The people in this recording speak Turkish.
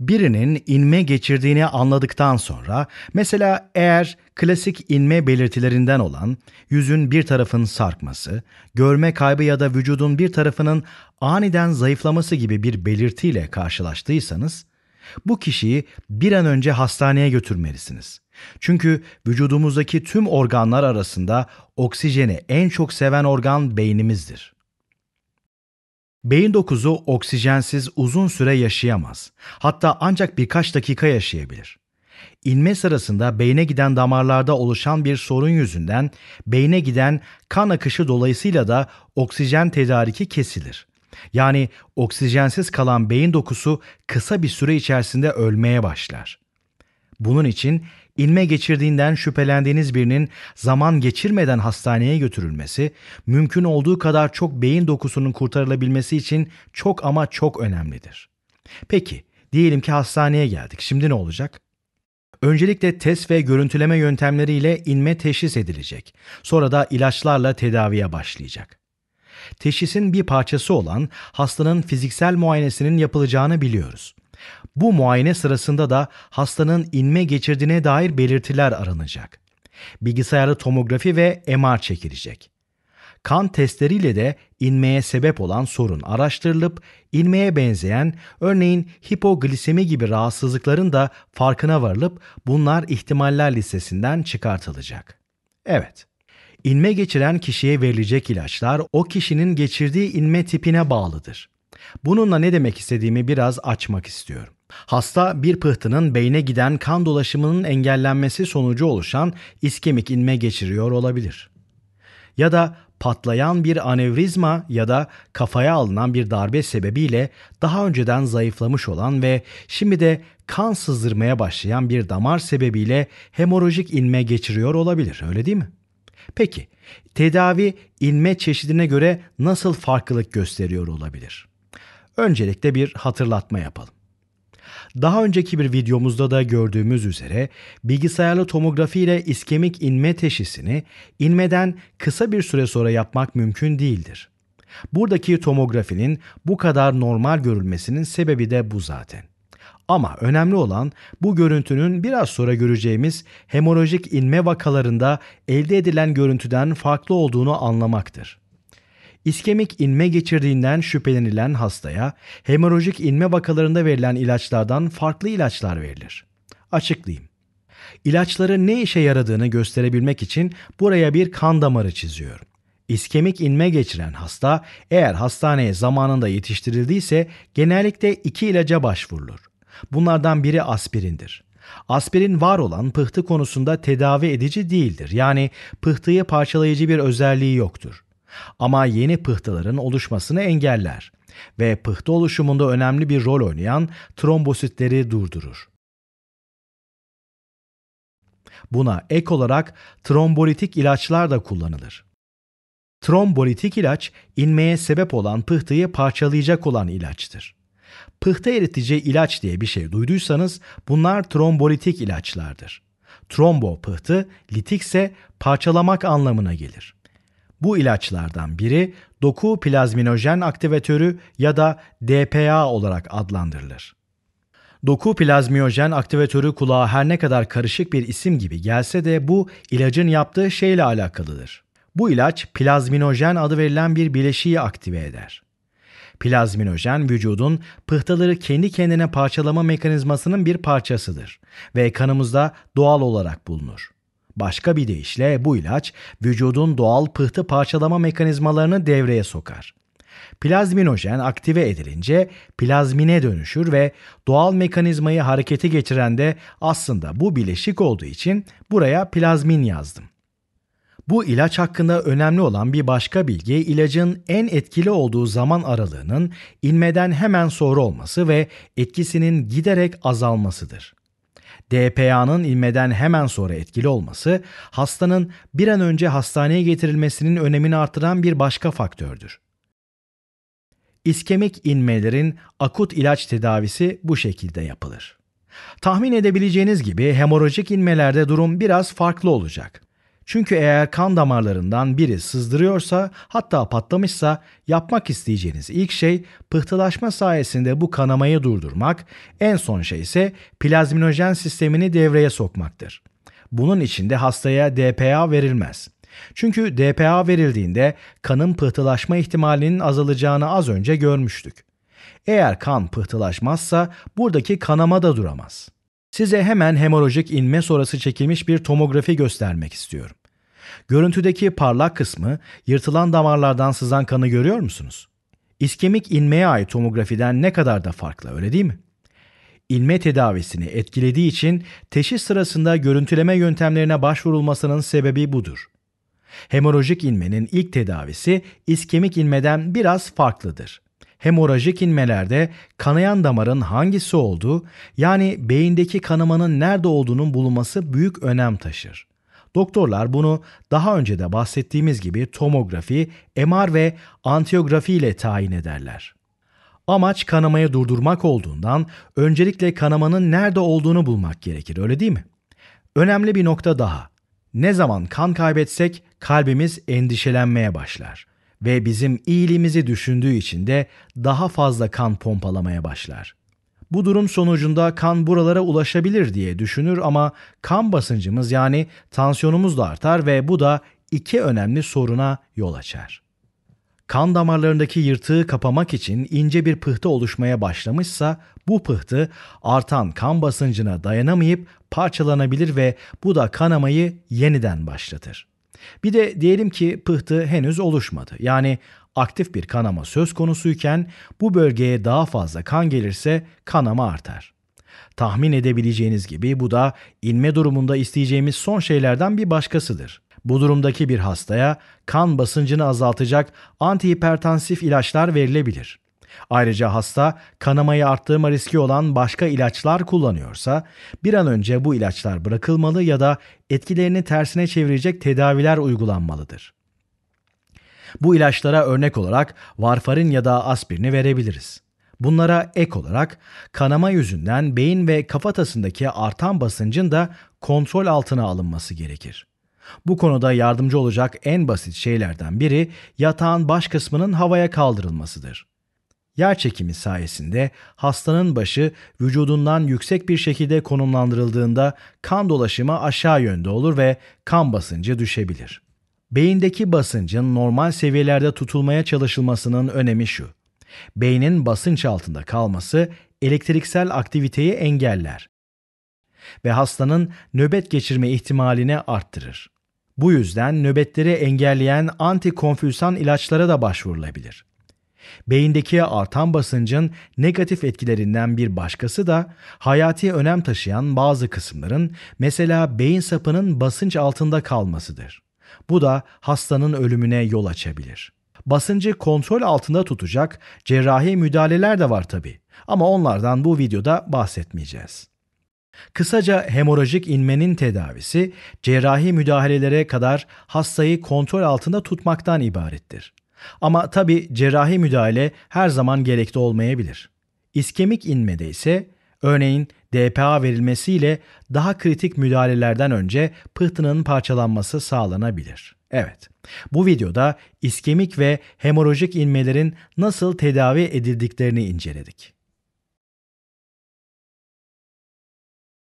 birinin inme geçirdiğini anladıktan sonra, mesela eğer klasik inme belirtilerinden olan yüzün bir tarafın sarkması, görme kaybı ya da vücudun bir tarafının aniden zayıflaması gibi bir belirtiyle karşılaştıysanız, bu kişiyi bir an önce hastaneye götürmelisiniz. Çünkü vücudumuzdaki tüm organlar arasında oksijeni en çok seven organ beynimizdir. Beyin dokuzu oksijensiz uzun süre yaşayamaz. Hatta ancak birkaç dakika yaşayabilir. İnme sırasında beyne giden damarlarda oluşan bir sorun yüzünden beyne giden kan akışı dolayısıyla da oksijen tedariki kesilir. Yani oksijensiz kalan beyin dokusu kısa bir süre içerisinde ölmeye başlar. Bunun için ilme geçirdiğinden şüphelendiğiniz birinin zaman geçirmeden hastaneye götürülmesi, mümkün olduğu kadar çok beyin dokusunun kurtarılabilmesi için çok ama çok önemlidir. Peki, diyelim ki hastaneye geldik. Şimdi ne olacak? Öncelikle test ve görüntüleme yöntemleriyle inme teşhis edilecek. Sonra da ilaçlarla tedaviye başlayacak. Teşhisin bir parçası olan hastanın fiziksel muayenesinin yapılacağını biliyoruz. Bu muayene sırasında da hastanın inme geçirdiğine dair belirtiler aranacak. Bilgisayarlı tomografi ve MR çekilecek. Kan testleriyle de inmeye sebep olan sorun araştırılıp inmeye benzeyen örneğin hipoglisemi gibi rahatsızlıkların da farkına varılıp bunlar ihtimaller listesinden çıkartılacak. Evet. İnme geçiren kişiye verilecek ilaçlar o kişinin geçirdiği inme tipine bağlıdır. Bununla ne demek istediğimi biraz açmak istiyorum. Hasta bir pıhtının beyne giden kan dolaşımının engellenmesi sonucu oluşan iskemik inme geçiriyor olabilir. Ya da patlayan bir anevrizma ya da kafaya alınan bir darbe sebebiyle daha önceden zayıflamış olan ve şimdi de kan sızdırmaya başlayan bir damar sebebiyle hemorajik inme geçiriyor olabilir. Öyle değil mi? Peki, tedavi inme çeşidine göre nasıl farklılık gösteriyor olabilir? Öncelikle bir hatırlatma yapalım. Daha önceki bir videomuzda da gördüğümüz üzere bilgisayarlı tomografi ile iskemik inme teşhisini inmeden kısa bir süre sonra yapmak mümkün değildir. Buradaki tomografinin bu kadar normal görülmesinin sebebi de bu zaten. Ama önemli olan bu görüntünün biraz sonra göreceğimiz hemorajik inme vakalarında elde edilen görüntüden farklı olduğunu anlamaktır iskemik inme geçirdiğinden şüphelenilen hastaya hemorajik inme vakalarında verilen ilaçlardan farklı ilaçlar verilir. Açıklayayım. İlaçları ne işe yaradığını gösterebilmek için buraya bir kan damarı çiziyorum. İskemik inme geçiren hasta eğer hastaneye zamanında yetiştirildiyse genellikle iki ilaca başvurulur. Bunlardan biri aspirindir. Aspirin var olan pıhtı konusunda tedavi edici değildir. Yani pıhtıyı parçalayıcı bir özelliği yoktur. Ama yeni pıhtıların oluşmasını engeller ve pıhtı oluşumunda önemli bir rol oynayan trombositleri durdurur. Buna ek olarak trombolitik ilaçlar da kullanılır. Trombolitik ilaç inmeye sebep olan pıhtıyı parçalayacak olan ilaçtır. Pıhtı eritici ilaç diye bir şey duyduysanız bunlar trombolitik ilaçlardır. Trombo pıhtı, litikse parçalamak anlamına gelir. Bu ilaçlardan biri doku plazminojen aktivatörü ya da DPA olarak adlandırılır. Doku plazmiyojen aktivatörü kulağa her ne kadar karışık bir isim gibi gelse de bu ilacın yaptığı şeyle alakalıdır. Bu ilaç plazminojen adı verilen bir bileşiği aktive eder. Plazminojen vücudun pıhtaları kendi kendine parçalama mekanizmasının bir parçasıdır ve kanımızda doğal olarak bulunur. Başka bir deyişle bu ilaç vücudun doğal pıhtı parçalama mekanizmalarını devreye sokar. Plazminojen aktive edilince plazmine dönüşür ve doğal mekanizmayı harekete geçiren de aslında bu bileşik olduğu için buraya plazmin yazdım. Bu ilaç hakkında önemli olan bir başka bilgi ilacın en etkili olduğu zaman aralığının inmeden hemen sonra olması ve etkisinin giderek azalmasıdır. DPA'nın ilmeden hemen sonra etkili olması hastanın bir an önce hastaneye getirilmesinin önemini artıran bir başka faktördür. İskemik inmelerin akut ilaç tedavisi bu şekilde yapılır. Tahmin edebileceğiniz gibi hemorajik inmelerde durum biraz farklı olacak. Çünkü eğer kan damarlarından biri sızdırıyorsa hatta patlamışsa yapmak isteyeceğiniz ilk şey pıhtılaşma sayesinde bu kanamayı durdurmak, en son şey ise plazminojen sistemini devreye sokmaktır. Bunun için de hastaya DPA verilmez. Çünkü DPA verildiğinde kanın pıhtılaşma ihtimalinin azalacağını az önce görmüştük. Eğer kan pıhtılaşmazsa buradaki kanama da duramaz. Size hemen hemorajik inme sonrası çekilmiş bir tomografi göstermek istiyorum. Görüntüdeki parlak kısmı yırtılan damarlardan sızan kanı görüyor musunuz? İskemik inmeye ait tomografiden ne kadar da farklı öyle değil mi? İlme tedavisini etkilediği için teşhis sırasında görüntüleme yöntemlerine başvurulmasının sebebi budur. Hemorajik inmenin ilk tedavisi iskemik inmeden biraz farklıdır. Hemorajik inmelerde kanayan damarın hangisi olduğu yani beyindeki kanamanın nerede olduğunun bulunması büyük önem taşır. Doktorlar bunu daha önce de bahsettiğimiz gibi tomografi, MR ve antiyografi ile tayin ederler. Amaç kanamayı durdurmak olduğundan öncelikle kanamanın nerede olduğunu bulmak gerekir öyle değil mi? Önemli bir nokta daha. Ne zaman kan kaybetsek kalbimiz endişelenmeye başlar ve bizim iyiliğimizi düşündüğü için de daha fazla kan pompalamaya başlar. Bu durum sonucunda kan buralara ulaşabilir diye düşünür ama kan basıncımız yani tansiyonumuz da artar ve bu da iki önemli soruna yol açar. Kan damarlarındaki yırtığı kapamak için ince bir pıhtı oluşmaya başlamışsa bu pıhtı artan kan basıncına dayanamayıp parçalanabilir ve bu da kanamayı yeniden başlatır. Bir de diyelim ki pıhtı henüz oluşmadı. Yani aktif bir kanama söz konusuyken bu bölgeye daha fazla kan gelirse kanama artar. Tahmin edebileceğiniz gibi bu da inme durumunda isteyeceğimiz son şeylerden bir başkasıdır. Bu durumdaki bir hastaya kan basıncını azaltacak antihipertansif ilaçlar verilebilir. Ayrıca hasta kanamayı arttırma riski olan başka ilaçlar kullanıyorsa bir an önce bu ilaçlar bırakılmalı ya da etkilerini tersine çevirecek tedaviler uygulanmalıdır. Bu ilaçlara örnek olarak varfarin ya da aspirini verebiliriz. Bunlara ek olarak kanama yüzünden beyin ve kafatasındaki artan basıncın da kontrol altına alınması gerekir. Bu konuda yardımcı olacak en basit şeylerden biri yatağın baş kısmının havaya kaldırılmasıdır. Yer çekimi sayesinde hastanın başı vücudundan yüksek bir şekilde konumlandırıldığında kan dolaşımı aşağı yönde olur ve kan basıncı düşebilir. Beyindeki basıncın normal seviyelerde tutulmaya çalışılmasının önemi şu. Beynin basınç altında kalması elektriksel aktiviteyi engeller ve hastanın nöbet geçirme ihtimalini arttırır. Bu yüzden nöbetleri engelleyen antikonfülsan ilaçlara da başvurulabilir. Beyindeki artan basıncın negatif etkilerinden bir başkası da hayati önem taşıyan bazı kısımların mesela beyin sapının basınç altında kalmasıdır. Bu da hastanın ölümüne yol açabilir. Basıncı kontrol altında tutacak cerrahi müdahaleler de var tabi ama onlardan bu videoda bahsetmeyeceğiz. Kısaca hemorajik inmenin tedavisi cerrahi müdahalelere kadar hastayı kontrol altında tutmaktan ibarettir. Ama tabi cerrahi müdahale her zaman gerekli olmayabilir. İskemik inmede ise örneğin DPA verilmesiyle daha kritik müdahalelerden önce pıhtının parçalanması sağlanabilir. Evet, bu videoda iskemik ve hemorajik inmelerin nasıl tedavi edildiklerini inceledik.